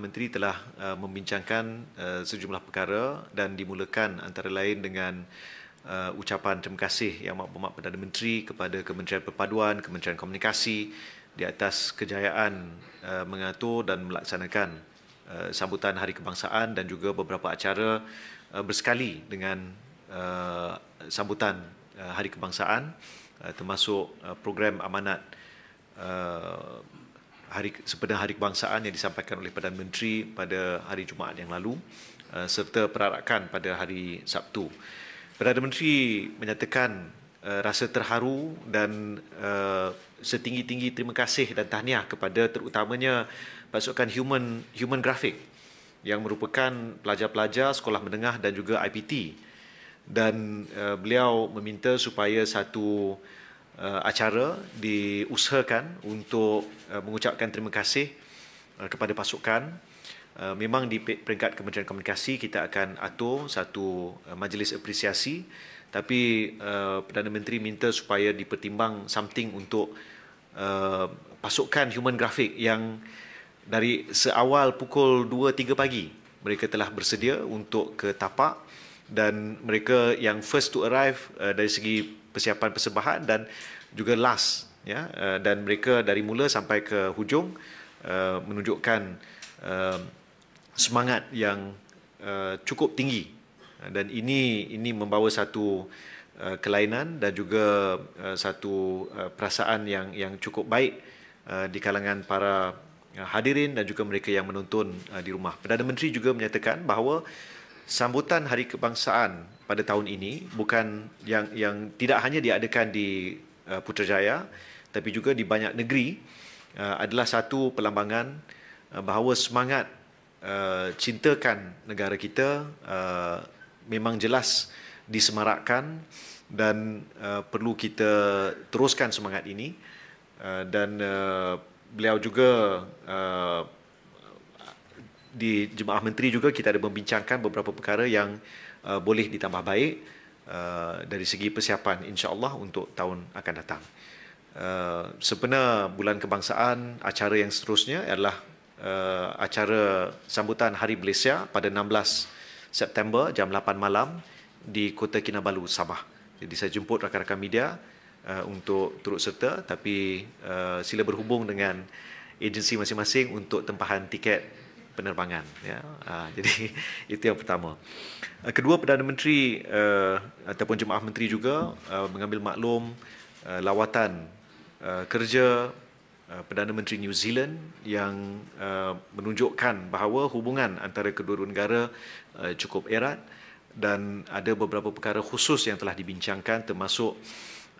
Menteri telah uh, membincangkan uh, sejumlah perkara dan dimulakan antara lain dengan uh, ucapan terima kasih yang maklumat Perdana Menteri kepada Kementerian Perpaduan, Kementerian Komunikasi di atas kejayaan uh, mengatur dan melaksanakan uh, sambutan Hari Kebangsaan dan juga beberapa acara uh, bersekali dengan uh, sambutan uh, Hari Kebangsaan uh, termasuk uh, program amanat uh, hari sempena hari kebangsaan yang disampaikan oleh Perdana Menteri pada hari Jumaat yang lalu eh, serta perarakan pada hari Sabtu. Perdana Menteri menyatakan eh, rasa terharu dan eh, setinggi-tinggi terima kasih dan tahniah kepada terutamanya pasukan human human graphic yang merupakan pelajar-pelajar sekolah menengah dan juga IPT dan beliau meminta supaya satu uh, acara diusahakan untuk uh, mengucapkan terima kasih uh, kepada pasukan uh, memang di peringkat Kementerian Komunikasi kita akan atur satu uh, majlis apresiasi tapi uh, Perdana Menteri minta supaya dipertimbang something untuk pasukan human graphic yang dari seawal pukul 2-3 pagi mereka telah bersedia untuk ke tapak dan mereka yang first to arrive dari segi persiapan persembahan dan juga last ya uh, dan mereka dari mula sampai ke hujung uh, menunjukkan uh, semangat yang uh, cukup tinggi uh, dan ini ini membawa satu uh, kelainan dan juga uh, satu uh, perasaan yang yang cukup baik uh, di kalangan para hadirin dan juga mereka yang menonton uh, di rumah. Perdana Menteri juga menyatakan bahawa uh, sambutan Hari Kebangsaan pada tahun ini bukan yang yang tidak hanya diadakan di uh, Putrajaya tapi juga di banyak negeri uh, adalah satu pelambangan uh, bahawa semangat uh, cintakan negara kita uh, memang jelas disemarakkan dan uh, perlu kita teruskan semangat ini uh, dan uh, beliau juga uh, di Jemaah Menteri juga kita ada membincangkan beberapa perkara yang uh, boleh ditambah baik uh, dari segi persiapan insya-Allah untuk tahun akan datang. Uh, sempena bulan kebangsaan acara yang seterusnya adalah uh, acara sambutan Hari Malaysia pada 16 September jam 8 malam di Kota Kinabalu Sabah. Jadi saya jemput rakan-rakan media uh, untuk turut serta tapi uh, sila berhubung dengan agensi masing-masing untuk tempahan tiket penerbangan ya uh, jadi itu yang pertama ah, kedua perdana menteri uh, ataupun jemaah menteri juga uh, mengambil maklum uh, lawatan uh, kerja Perdana Menteri New Zealand yang uh, menunjukkan bahawa hubungan antara kedua-dua negara uh, cukup erat dan ada beberapa perkara khusus yang telah dibincangkan termasuk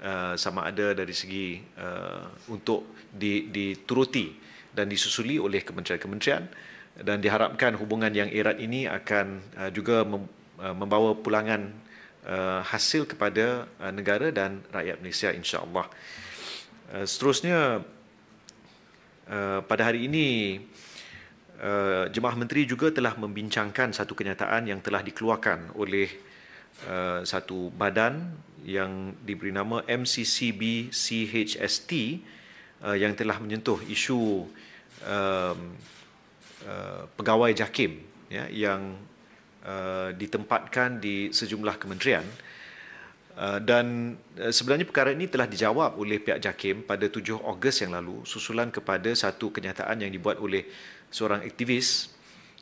uh, sama ada dari segi uh, untuk di, dituruti dan disusuli oleh kementerian-kementerian uh, dan diharapkan hubungan yang erat ini akan uh, juga uh, membawa pulangan uh, hasil kepada negara dan rakyat Malaysia insya-Allah. seterusnya pada hari ini Jemaah Menteri juga telah membincangkan satu kenyataan yang telah dikeluarkan oleh satu badan yang diberi nama MCCB CHST yang telah menyentuh isu um, Uh, pegawai JAKIM ya, yang uh, ditempatkan di sejumlah kementerian Uh, dan uh, sebenarnya perkara ini telah dijawab oleh pihak JAKIM pada 7 Ogos yang lalu susulan kepada satu kenyataan yang dibuat oleh seorang aktivis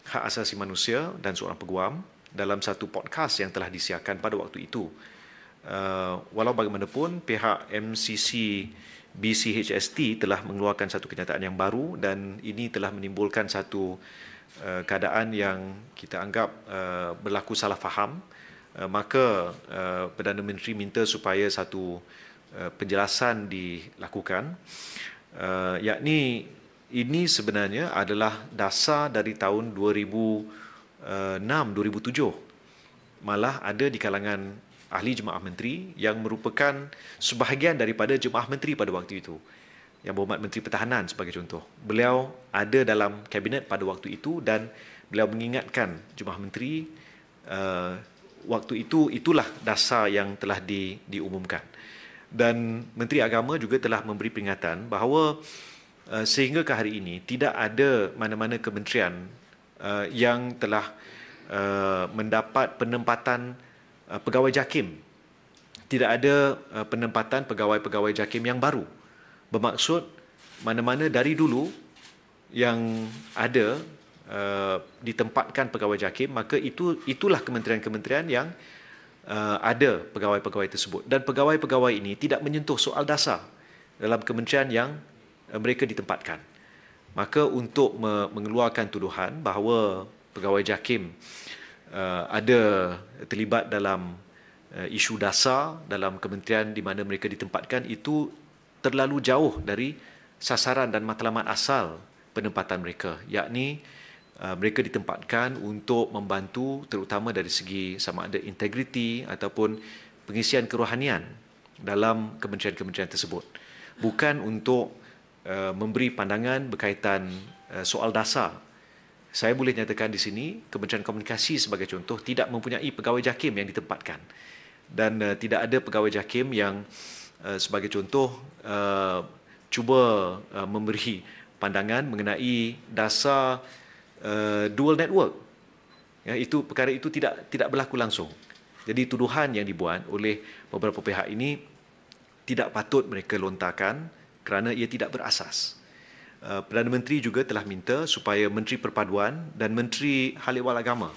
hak asasi manusia dan seorang peguam dalam satu podcast yang telah disiarkan pada waktu itu. Uh, walau bagaimanapun pihak MCC BCHST telah mengeluarkan satu kenyataan yang baru dan ini telah menimbulkan satu uh, keadaan yang kita anggap uh, berlaku salah faham uh, maka uh, Perdana Menteri minta supaya satu uh, penjelasan dilakukan uh, yakni ini sebenarnya adalah dasar dari tahun 2006 2007 malah ada di kalangan ahli jemaah menteri yang merupakan sebahagian daripada jemaah menteri pada waktu itu. Yang berhormat Menteri Pertahanan sebagai contoh. Beliau ada dalam kabinet pada waktu itu dan beliau mengingatkan jemaah menteri uh, waktu itu itulah dasar yang telah di, diumumkan. Dan Menteri Agama juga telah memberi peringatan bahawa eh, sehingga ke hari ini tidak ada mana-mana kementerian uh, yang telah uh, mendapat penempatan Uh, pegawai JAKIM. Tidak ada uh, penempatan pegawai-pegawai JAKIM yang baru. Bermaksud mana-mana dari dulu yang ada uh, ditempatkan pegawai JAKIM, maka itu itulah kementerian-kementerian yang uh, ada pegawai-pegawai tersebut. Dan pegawai-pegawai ini tidak menyentuh soal dasar dalam kementerian yang uh, mereka ditempatkan. Maka untuk mengeluarkan tuduhan bahawa pegawai JAKIM uh, uh, ada terlibat dalam uh, isu dasar dalam kementerian di mana mereka ditempatkan itu terlalu jauh dari sasaran dan matlamat asal penempatan mereka yakni uh, mereka ditempatkan untuk membantu terutama dari segi sama ada integriti ataupun pengisian kerohanian dalam kementerian-kementerian tersebut bukan untuk uh, memberi pandangan berkaitan uh, soal dasar saya boleh nyatakan di sini Kementerian Komunikasi sebagai contoh tidak mempunyai pegawai JAKIM yang ditempatkan dan uh, tidak ada pegawai JAKIM yang uh, sebagai contoh uh, cuba uh, memberi pandangan mengenai dasar uh, dual network. Ya itu perkara itu tidak tidak berlaku langsung. Jadi tuduhan yang dibuat oleh beberapa pihak ini tidak patut mereka lontarkan kerana ia tidak berasas. Eh, Perdana Menteri juga telah minta supaya Menteri Perpaduan dan Menteri Hal Ehwal Agama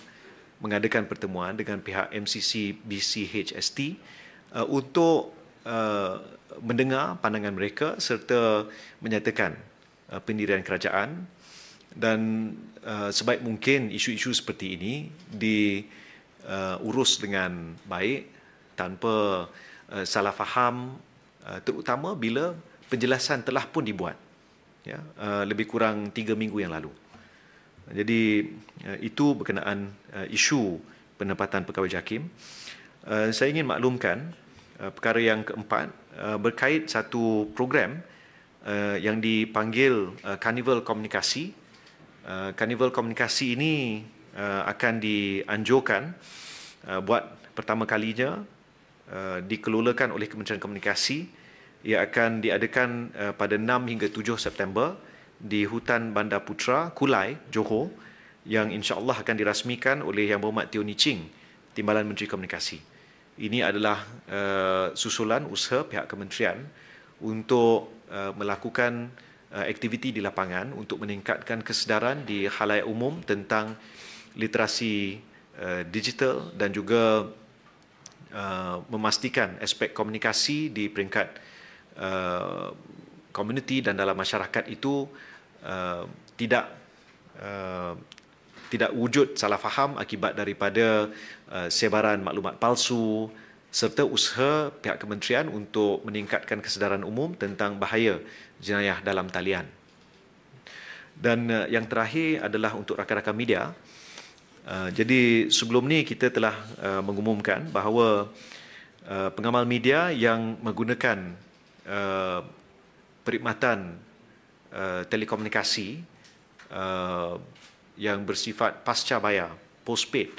mengadakan pertemuan dengan pihak MCC BCHST eh, untuk eh, mendengar pandangan mereka serta menyatakan pendirian kerajaan dan sebaik mungkin isu-isu seperti ini diurus dengan baik tanpa salah faham terutama bila penjelasan telah pun dibuat ya, uh, lebih kurang tiga minggu yang lalu. Jadi uh, itu berkenaan uh, isu penempatan pegawai JAKIM. Uh, saya ingin maklumkan uh, perkara yang keempat uh, berkait satu program uh, yang dipanggil uh, Carnival Komunikasi. Uh, Carnival Komunikasi ini uh, akan dianjurkan uh, buat pertama kalinya uh, dikelolakan oleh Kementerian Komunikasi ia akan diadakan uh, pada 6 hingga 7 September di Hutan Bandar Putra, Kulai, Johor yang insya-Allah akan dirasmikan oleh Yang Berhormat Tio Ni Ching, Timbalan Menteri Komunikasi. Ini adalah uh, susulan usaha pihak kementerian untuk uh, melakukan uh, aktiviti di lapangan untuk meningkatkan kesedaran di khalayak umum tentang literasi uh, digital dan juga uh, memastikan aspek komunikasi di peringkat uh, komuniti uh, dan dalam masyarakat itu uh, tidak uh, tidak wujud salah faham akibat daripada uh, sebaran maklumat palsu serta usaha pihak kementerian untuk meningkatkan kesedaran umum tentang bahaya jenayah dalam talian. Dan uh, yang terakhir adalah untuk rakan-rakan media. Uh, jadi sebelum ni kita telah uh, mengumumkan bahawa uh, pengamal media yang menggunakan uh, perkhidmatan uh, telekomunikasi uh, yang bersifat pasca bayar postpaid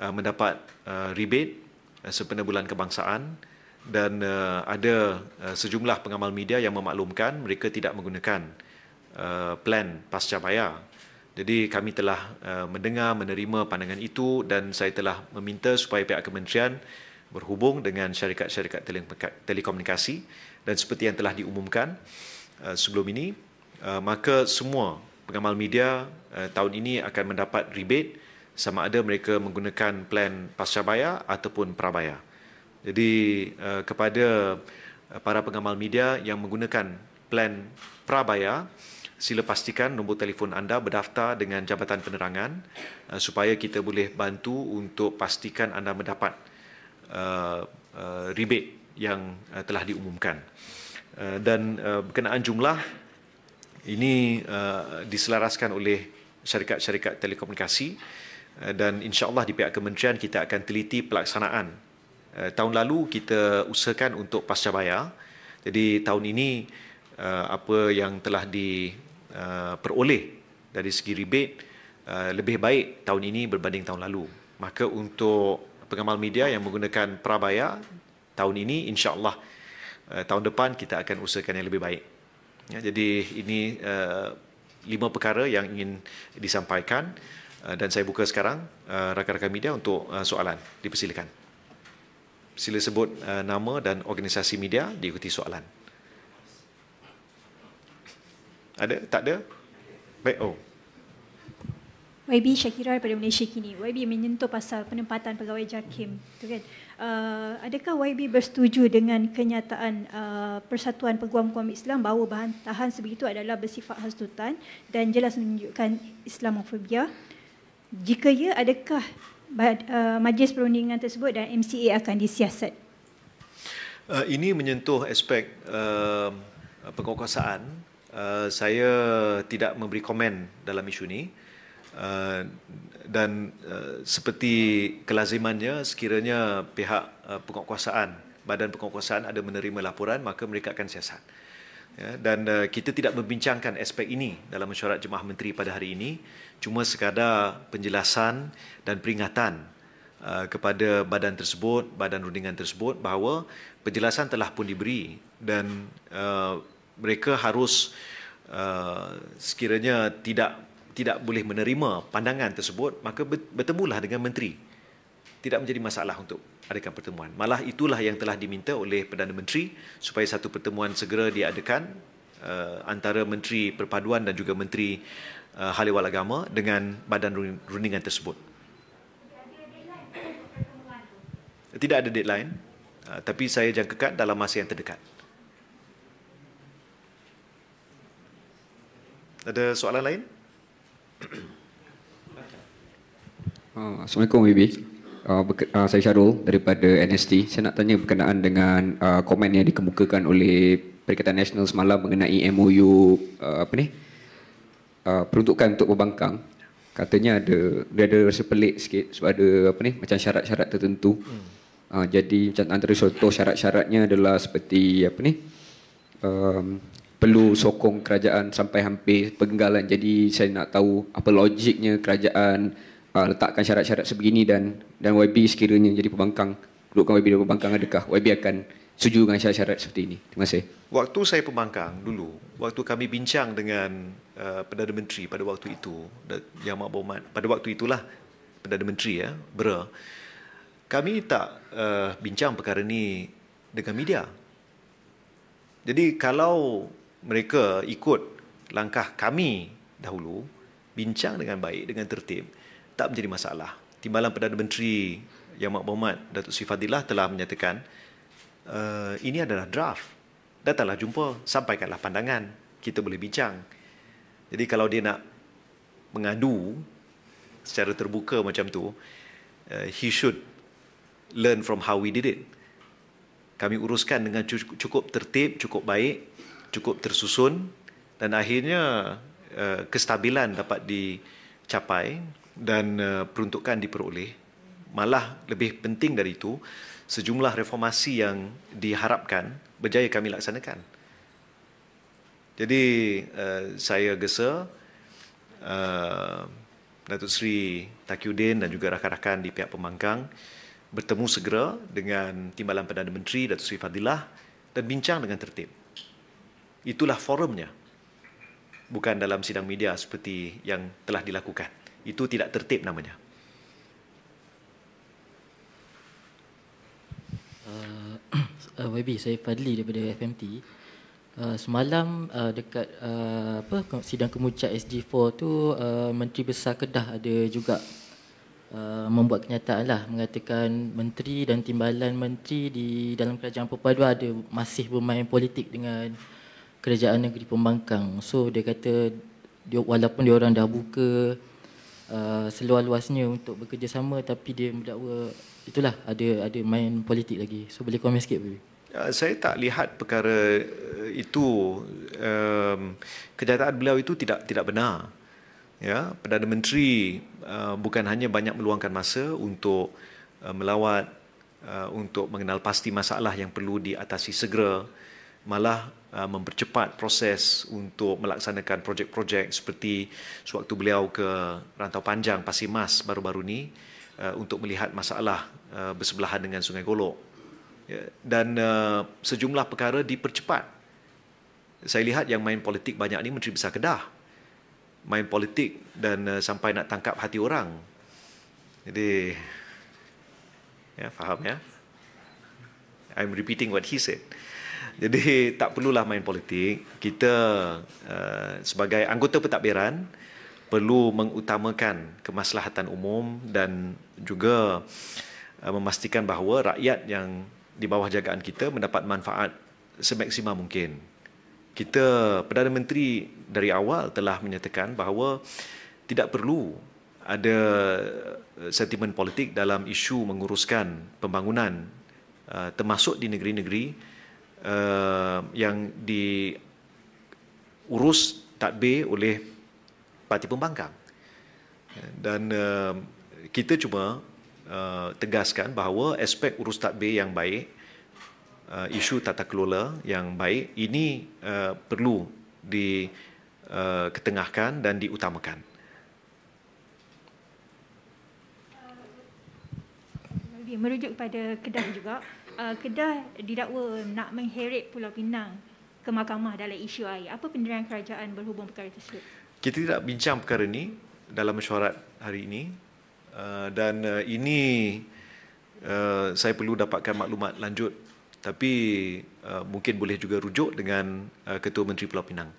uh, mendapat uh, rebate uh, sempena bulan kebangsaan dan uh, ada uh, sejumlah pengamal media yang memaklumkan mereka tidak menggunakan uh, plan pasca bayar. Jadi kami telah uh, mendengar menerima pandangan itu dan saya telah meminta supaya pihak kementerian berhubung dengan syarikat-syarikat telekomunikasi dan seperti yang telah diumumkan uh, sebelum ini uh, maka semua pengamal media uh, tahun ini akan mendapat rebate sama ada mereka menggunakan plan pasca bayar ataupun prabayar. Jadi kepada para pengamal media yang menggunakan plan prabayar sila pastikan nombor telefon anda berdaftar dengan Jabatan Penerangan supaya kita boleh bantu untuk pastikan anda mendapat rebate yang uh, telah diumumkan. Uh, dan uh, berkenaan jumlah ini uh, diselaraskan oleh syarikat-syarikat telekomunikasi uh, dan insya-Allah di pihak kementerian kita akan teliti pelaksanaan. Uh, tahun lalu kita usahakan untuk pasca bayar. Jadi tahun ini uh, apa yang telah diperoleh uh, dari segi ribet uh, lebih baik tahun ini berbanding tahun lalu. Maka untuk pengamal media yang menggunakan prabayar tahun ini insyaallah uh, tahun depan kita akan usahakan yang lebih baik ya jadi ini uh, lima perkara yang ingin disampaikan uh, dan saya buka sekarang uh, rakan-rakan media untuk uh, soalan dipersilakan sila sebut uh, nama dan organisasi media diikuti soalan ada tak ada baik oh YB Syakira daripada Malaysia kini. YB menyentuh pasal penempatan pegawai JAKIM. Tu kan? Uh, adakah YB bersetuju dengan kenyataan uh, Persatuan Peguam-Peguam Islam bahawa bahan tahan sebegitu adalah bersifat hasutan dan jelas menunjukkan Islamofobia? Jika ya, adakah uh, majlis perundingan tersebut dan MCA akan disiasat? Uh, ini menyentuh aspek um, uh, penguasaan. Uh, saya tidak memberi komen dalam isu ini. Uh, dan uh, seperti kelazimannya sekiranya pihak uh, penguatkuasaan badan penguatkuasaan ada menerima laporan maka mereka akan siasat ya, dan uh, kita tidak membincangkan aspek ini dalam mesyuarat jemaah menteri pada hari ini cuma sekadar penjelasan dan peringatan uh, kepada badan tersebut badan rundingan tersebut bahawa penjelasan telah pun diberi dan uh, mereka harus uh, sekiranya tidak tidak boleh menerima pandangan tersebut, maka bertemulah dengan menteri. Tidak menjadi masalah untuk adakan pertemuan. Malah itulah yang telah diminta oleh Perdana Menteri supaya satu pertemuan segera diadakan uh, antara Menteri Perpaduan dan juga Menteri uh, eh, Hal Ehwal Agama dengan badan rundingan tersebut. Tidak ada deadline, uh, tapi saya jangkakan dalam masa yang terdekat. Ada soalan lain? Ah, Assalamualaikum Bibi. Uh, ah, ah, saya Syarul daripada NST. Saya nak tanya berkenaan dengan uh, komen yang dikemukakan oleh Perikatan Nasional semalam mengenai MOU uh, apa ni? Uh, peruntukan untuk pembangkang. Katanya ada dia ada rasa pelik sikit sebab ada apa ni macam syarat-syarat tertentu. Uh, jadi macam antara contoh syarat-syaratnya adalah seperti apa ni? Um, perlu sokong kerajaan sampai hampir penggalan. Jadi saya nak tahu apa logiknya kerajaan uh, letakkan syarat-syarat sebegini dan dan YB sekiranya jadi pembangkang, dudukkan YB di pembangkang adakah YB akan setuju dengan syarat-syarat seperti ini? Terima kasih. Waktu saya pembangkang dulu, waktu kami bincang dengan uh, Perdana Menteri pada waktu itu, Yang Mak Bomat, pada waktu itulah Perdana Menteri ya, Bera, kami tak uh, bincang perkara ini dengan media. Jadi kalau mereka ikut langkah kami dahulu bincang dengan baik dengan tertib tak menjadi masalah timbalan perdana menteri yang mak bermat Datuk Sri telah menyatakan e, ini adalah draft datanglah jumpa sampaikanlah pandangan kita boleh bincang jadi kalau dia nak mengadu secara terbuka macam tu uh, he should learn from how we did it kami uruskan dengan cukup tertib cukup baik cukup tersusun dan akhirnya uh, kestabilan dapat dicapai dan uh, peruntukan diperoleh. Malah lebih penting dari itu, sejumlah reformasi yang diharapkan berjaya kami laksanakan. Jadi uh, saya gesa uh, Datuk Seri Takiuddin dan juga rakan-rakan di pihak pembangkang bertemu segera dengan Timbalan Perdana Menteri Datuk Seri Fadilah dan bincang dengan tertib itulah forumnya. Bukan dalam sidang media seperti yang telah dilakukan. Itu tidak tertib namanya. Uh, YB, uh, saya Fadli daripada FMT. Uh, semalam uh, dekat uh, apa sidang kemuncak SG4 tu uh, Menteri Besar Kedah ada juga uh, membuat kenyataan lah mengatakan menteri dan timbalan menteri di dalam kerajaan perpaduan ada masih bermain politik dengan kerajaan negeri pembangkang. So dia kata dia, walaupun dia orang dah buka uh, seluas-luasnya untuk bekerjasama tapi dia mendakwa itulah ada ada main politik lagi. So boleh komen sikit baby. Uh, saya tak lihat perkara uh, itu um, kenyataan beliau itu tidak tidak benar. Ya, Perdana Menteri uh, bukan hanya banyak meluangkan masa untuk uh, melawat uh, untuk mengenal pasti masalah yang perlu diatasi segera malah uh, mempercepat proses untuk melaksanakan projek-projek seperti sewaktu beliau ke rantau panjang Pasir Mas baru-baru ini uh, untuk melihat masalah uh, bersebelahan dengan Sungai Golok. Ya, dan sejumlah perkara dipercepat. Saya lihat yang main politik banyak ini Menteri Besar Kedah. Main politik dan sampai nak tangkap hati orang. Jadi, ya, faham ya? I'm repeating what he said. Jadi tak perlulah main politik. Kita uh, sebagai anggota pentadbiran perlu mengutamakan kemaslahatan umum dan juga uh, memastikan bahawa rakyat yang di bawah jagaan kita mendapat manfaat semaksimal mungkin. Kita Perdana Menteri dari awal telah menyatakan bahawa tidak perlu ada eh, sentimen politik dalam isu menguruskan pembangunan termasuk di negeri-negeri Eh, yang diurus urus tadbir oleh parti pembangkang. Dan uh, kita cuma uh, tegaskan bahawa aspek urus tadbir yang baik, uh, isu tata kelola yang baik ini uh, perlu diketengahkan uh, dan diutamakan. merujuk kepada Kedah juga. Uh, Kedah didakwa nak mengheret Pulau Pinang ke mahkamah dalam isu air. Apa pendirian kerajaan berhubung perkara tersebut? Kita tidak bincang perkara ini dalam mesyuarat hari ini. Uh, dan uh, ini uh, saya perlu dapatkan maklumat lanjut. Tapi uh, mungkin boleh juga rujuk dengan uh, Ketua Menteri Pulau Pinang.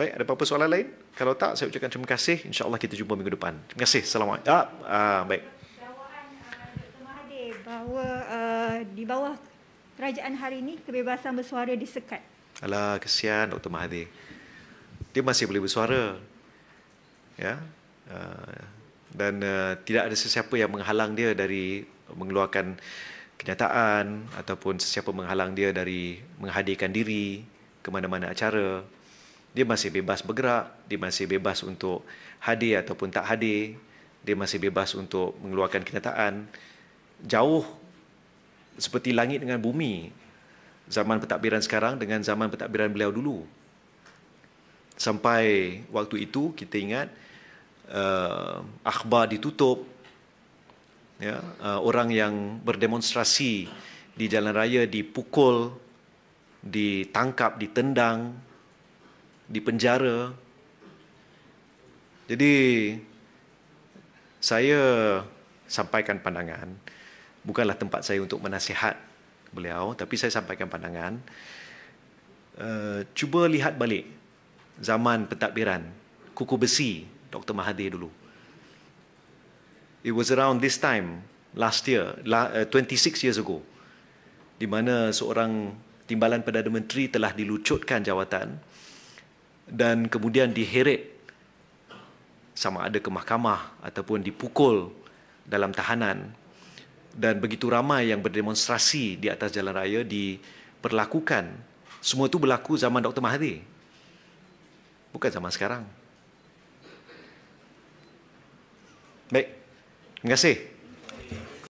Baik, ada apa-apa soalan lain? Kalau tak, saya ucapkan terima kasih. InsyaAllah kita jumpa minggu depan. Terima kasih. Assalamualaikum. Ah, ah, baik. Bahawa ah, uh, ah, di bawah kerajaan hari ini, kebebasan bersuara disekat. Alah, kesian Dr. Mahathir. Dia masih boleh bersuara. Ya. Uh, dan uh, tidak ada sesiapa yang menghalang dia dari mengeluarkan kenyataan ataupun sesiapa menghalang dia dari menghadirkan diri ke mana-mana acara dia masih bebas bergerak, dia masih bebas untuk hadir ataupun tak hadir, dia masih bebas untuk mengeluarkan kenyataan jauh seperti langit dengan bumi zaman pentadbiran sekarang dengan zaman pentadbiran beliau dulu. Sampai waktu itu kita ingat uh, akhbar ditutup ya uh, orang yang berdemonstrasi di jalan raya dipukul ditangkap ditendang di penjara. Jadi saya sampaikan pandangan bukanlah tempat saya untuk menasihat beliau tapi saya sampaikan pandangan uh, cuba lihat balik zaman pentadbiran kuku besi Dr Mahathir dulu. It was around this time last year la, uh, eh, 26 years ago di mana seorang timbalan perdana menteri telah dilucutkan jawatan dan kemudian diheret sama ada ke mahkamah ataupun dipukul dalam tahanan dan begitu ramai yang berdemonstrasi di atas jalan raya diperlakukan semua itu berlaku zaman Dr. Mahathir bukan zaman sekarang baik terima kasih